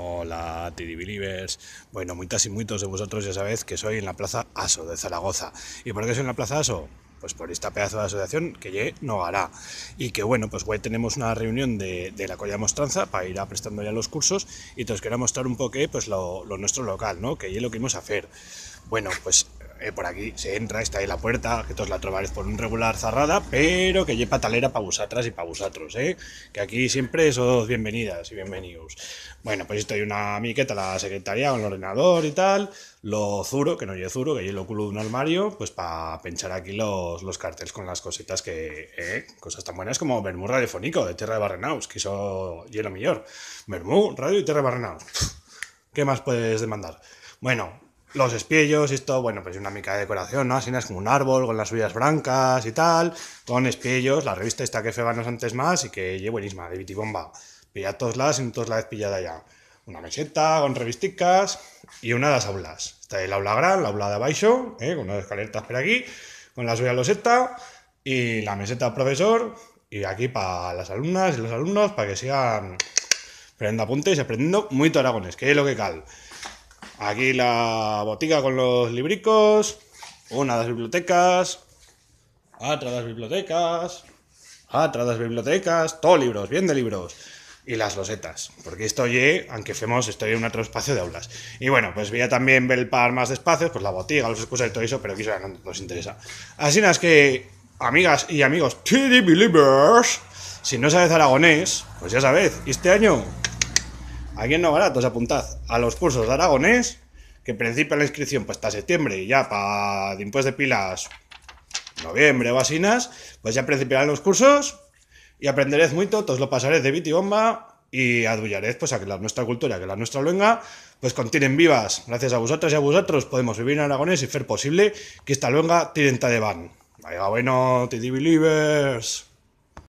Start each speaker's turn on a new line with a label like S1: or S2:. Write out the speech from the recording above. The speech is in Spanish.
S1: Hola, TD Believers. Bueno, muchas y muchos de vosotros ya sabéis que soy en la Plaza ASO de Zaragoza. ¿Y por qué soy en la Plaza ASO? Pues por esta pedazo de asociación que ye no hará. Y que bueno, pues hoy tenemos una reunión de, la Colla Mostranza para ir prestando ya los cursos y te os quiero mostrar un poco pues lo, nuestro local, ¿no? Que ye lo que vamos a hacer. Bueno, pues eh, por aquí se entra, está ahí la puerta, que todos la trobaréis por un regular cerrada, pero que lleva talera para vosotras y para vosotros, ¿eh? Que aquí siempre dos, bienvenidas y bienvenidos. Bueno, pues estoy una miqueta la secretaria con el ordenador y tal, lo zuro, que no lleve zuro, que lleve lo culo de un armario, pues para pinchar aquí los, los carteles con las cositas que, eh, cosas tan buenas como Bermú Radiofónico de Tierra de Barrenaus, que eso hielo mejor. Bermú, radio y Tierra de Barrenaus. ¿Qué más puedes demandar? Bueno, los espiellos esto, bueno, pues una mica de decoración, ¿no? Así es como un árbol con las suyas blancas y tal, con espiellos, la revista esta que febanos antes más y que llevo buenísima, de bomba Pilla todos las, en todos lados pillada ya. Una meseta con revisticas y una de las aulas. Está el aula gran, la aula de abajo, ¿eh? con unas escaleras por aquí, con la suya loseta y la meseta profesor y aquí para las alumnas y los alumnos para que sigan prendiendo apuntes y aprendiendo muy aragones, que es lo que cal. Aquí la botica con los libricos, una de las bibliotecas, otra de las bibliotecas, otra de las bibliotecas, todo libros, bien de libros. Y las losetas, porque esto oye, aunque femos, estoy en otro espacio de aulas. Y bueno, pues voy a también ver el par más de espacios, pues la botiga, los excusas y todo eso, pero aquí no nos interesa. Así es que, amigas y amigos, TD si no sabes aragonés, pues ya Y este año Aquí en no apuntad a los cursos de aragonés, que principia la inscripción pues hasta septiembre y ya para después de pilas noviembre o asinas, pues ya principiarán los cursos y aprenderéis mucho, todos lo pasaréis de bit y bomba y adullaréis pues a que la nuestra cultura, que la nuestra luenga, pues continen vivas. Gracias a vosotras y a vosotros podemos vivir en aragonés y ser posible que esta luenga tirenta de van. Vaya bueno, Titi